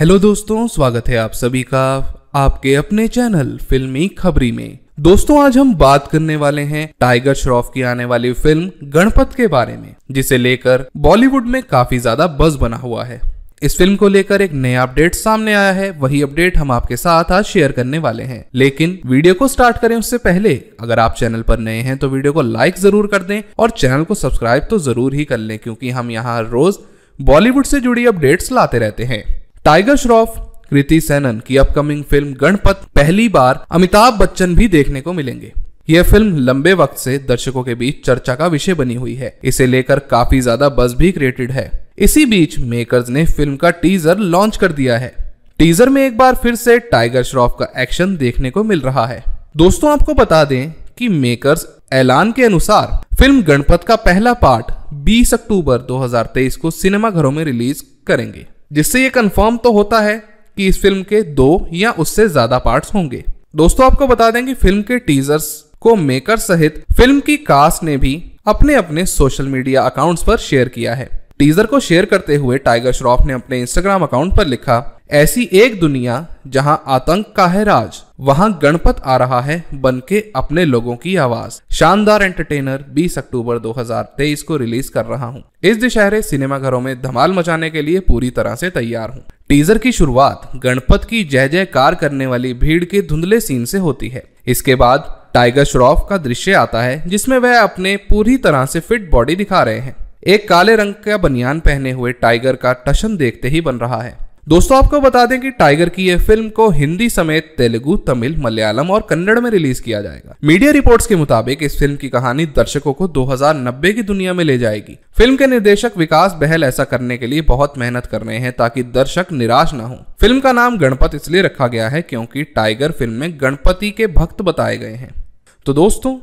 Hello दोस्तों स्वागत है आप सभी का आपके अपने चैनल फिल्मी खबरी में दोस्तों आज हम बात करने वाले हैं टाइगर श्रॉफ की आने वाली फिल्म गणपत के बारे में जिसे लेकर बॉलीवुड में काफी ज्यादा बज बना हुआ है इस फिल्म को लेकर एक नया अपडेट सामने आया है वही अपडेट हम आपके साथ आज शेयर करने वाले हैं लेकिन वीडियो को स्टार्ट करें उससे पहले अगर आप चैनल पर नए हैं तो वीडियो को लाइक जरूर कर दें और चैनल को सब्सक्राइब तो जरूर ही कर लें क्योंकि हम यहाँ रोज बॉलीवुड से जुड़ी अपडेट्स लाते रहते हैं टाइगर श्रॉफ कृति सेनन की अपकमिंग फिल्म गणपत पहली बार अमिताभ बच्चन भी देखने को मिलेंगे यह फिल्म लंबे वक्त से दर्शकों के बीच चर्चा का विषय बनी हुई है इसे लेकर काफी ज्यादा बस भी क्रिएटेड है इसी बीच मेकर्स ने फिल्म का टीजर लॉन्च कर दिया है टीजर में एक बार फिर से टाइगर श्रॉफ का एक्शन देखने को मिल रहा है दोस्तों आपको बता दें कि मेकर्स ऐलान के अनुसार फिल्म गणपत का पहला पार्ट 20 अक्टूबर 2023 को सिनेमाघरों में रिलीज करेंगे जिससे ये कंफर्म तो होता है कि इस फिल्म के दो या उससे ज्यादा पार्ट्स होंगे दोस्तों आपको बता दें कि फिल्म के टीजर्स को मेकर सहित फिल्म की कास्ट ने भी अपने अपने सोशल मीडिया अकाउंट्स पर शेयर किया है टीजर को शेयर करते हुए टाइगर श्रॉफ ने अपने इंस्टाग्राम अकाउंट पर लिखा ऐसी एक दुनिया जहां आतंक का है राज वहां गणपत आ रहा है बनके अपने लोगों की आवाज शानदार एंटरटेनर 20 अक्टूबर 2023 को रिलीज कर रहा हूं। इस दशहरे सिनेमाघरों में धमाल मचाने के लिए पूरी तरह से तैयार हूं। टीजर की शुरुआत गणपत की जय जयकार करने वाली भीड़ के धुंधले सीन से होती है इसके बाद टाइगर श्रॉफ का दृश्य आता है जिसमें वह अपने पूरी तरह से फिट बॉडी दिखा रहे हैं एक काले रंग का बनियान पहने हुए टाइगर का टशन देखते ही बन रहा है दोस्तों आपको बता दें कि टाइगर की यह फिल्म को हिंदी समेत तेलुगु तमिल मलयालम और कन्नड़ में रिलीज किया जाएगा मीडिया रिपोर्ट्स के मुताबिक इस फिल्म की कहानी दर्शकों को 2090 की दुनिया में ले जाएगी फिल्म के निर्देशक विकास बहल ऐसा करने के लिए बहुत मेहनत कर रहे हैं ताकि दर्शक निराश न हो फिल्म का नाम गणपत इसलिए रखा गया है क्योंकि टाइगर फिल्म में गणपति के भक्त बताए गए हैं तो दोस्तों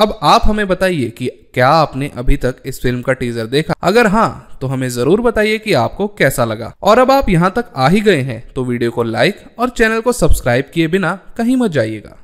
अब आप हमें बताइए कि क्या आपने अभी तक इस फिल्म का टीजर देखा अगर हाँ तो हमें जरूर बताइए कि आपको कैसा लगा और अब आप यहाँ तक आ ही गए हैं तो वीडियो को लाइक और चैनल को सब्सक्राइब किए बिना कहीं मत जाइएगा